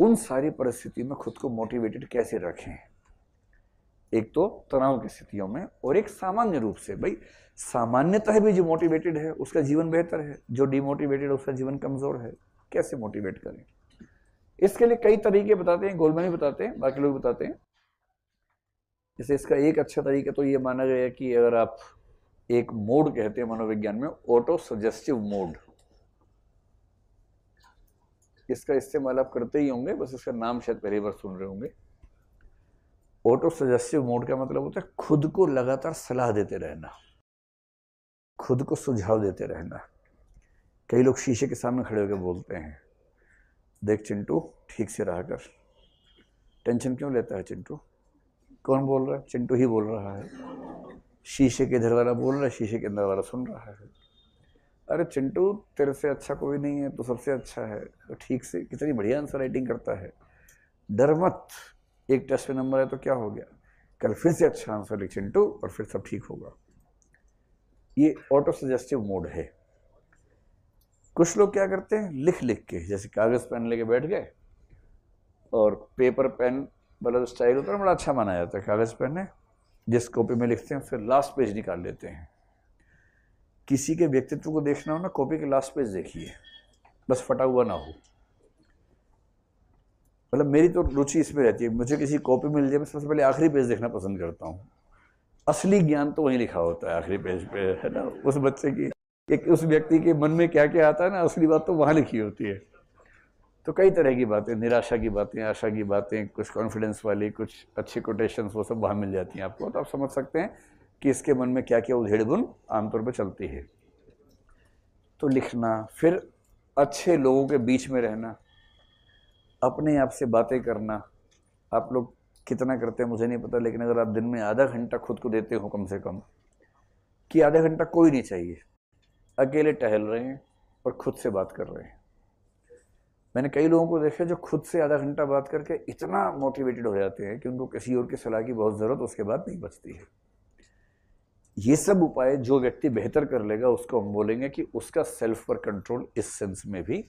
उन सारी परिस्थिति में खुद को मोटिवेटेड कैसे रखें एक तो तनाव की स्थितियों में और एक सामान्य रूप से भाई सामान्यतः भी जो मोटिवेटेड है उसका जीवन बेहतर है जो डिमोटिवेटेड है उसका जीवन कमजोर है कैसे मोटिवेट करें इसके लिए कई तरीके बताते हैं गोलमन भी बताते हैं बाकी लोग बताते हैं जैसे इसका एक अच्छा तरीका तो ये माना गया कि अगर आप एक मोड कहते हैं मनोविज्ञान में ऑटो सजेस्टिव मोड इसका इस्तेमाल आप करते ही होंगे बस इसका नाम शायद पहली बार सुन रहे होंगे ऑटो सजेस्टिव मोड का मतलब होता है खुद को लगातार सलाह देते रहना खुद को सुझाव देते रहना कई लोग शीशे के सामने खड़े होकर बोलते हैं देख चिंटू ठीक से रहा कर टेंशन क्यों लेता है चिंटू कौन बोल रहा है चिंटू ही बोल रहा है शीशे के इधर वाला बोल रहा है शीशे के अंदर वाला सुन रहा है अरे चिंटू तेरे से अच्छा कोई नहीं है तो सबसे अच्छा है तो ठीक से कितनी बढ़िया आंसर राइटिंग करता है डर मत एक टेस्ट में नंबर है तो क्या हो गया कल फिर से अच्छा आंसर लिख चिंटू और फिर सब ठीक होगा ये ऑटो सजेस्टिव मोड है कुछ लोग क्या करते हैं लिख लिख के जैसे कागज़ पेन लेके बैठ गए और पेपर पेन वाला स्टाइल होता है बड़ा अच्छा माना जाता है कागज़ पेन है जिस कॉपी में लिखते हैं फिर लास्ट पेज निकाल लेते हैं किसी के व्यक्तित्व को देखना हो ना कॉपी के लास्ट पेज देखिए बस फटा हुआ ना हो मतलब मेरी तो रुचि इसमें रहती है मुझे किसी कॉपी मिल जाए मैं सबसे पहले आखिरी पेज देखना पसंद करता हूँ असली ज्ञान तो वहीं लिखा होता है आखिरी पेज पे है ना उस बच्चे की एक उस व्यक्ति के मन में क्या क्या आता है ना असली बात तो वहाँ लिखी होती है तो कई तरह की बातें निराशा की बातें आशा की बातें कुछ कॉन्फिडेंस वाली कुछ अच्छे कोटेशंस वो सब वहाँ मिल जाती हैं आपको तो आप समझ सकते हैं कि इसके मन में क्या क्या उधेड़बुन आमतौर पर चलती है तो लिखना फिर अच्छे लोगों के बीच में रहना अपने आप से बातें करना आप लोग कितना करते हैं मुझे नहीं पता लेकिन अगर आप दिन में आधा घंटा खुद को देते हो कम से कम कि आधा घंटा कोई नहीं चाहिए अकेले टहल रहे हैं और खुद से बात कर रहे हैं मैंने कई लोगों को देखा जो खुद से आधा घंटा बात करके इतना मोटिवेटेड हो जाते हैं कि उनको किसी और की सलाह की बहुत ज़रूरत उसके बाद नहीं बचती है ये सब उपाय जो व्यक्ति बेहतर कर लेगा उसको हम बोलेंगे कि उसका सेल्फ पर कंट्रोल इस सेंस में भी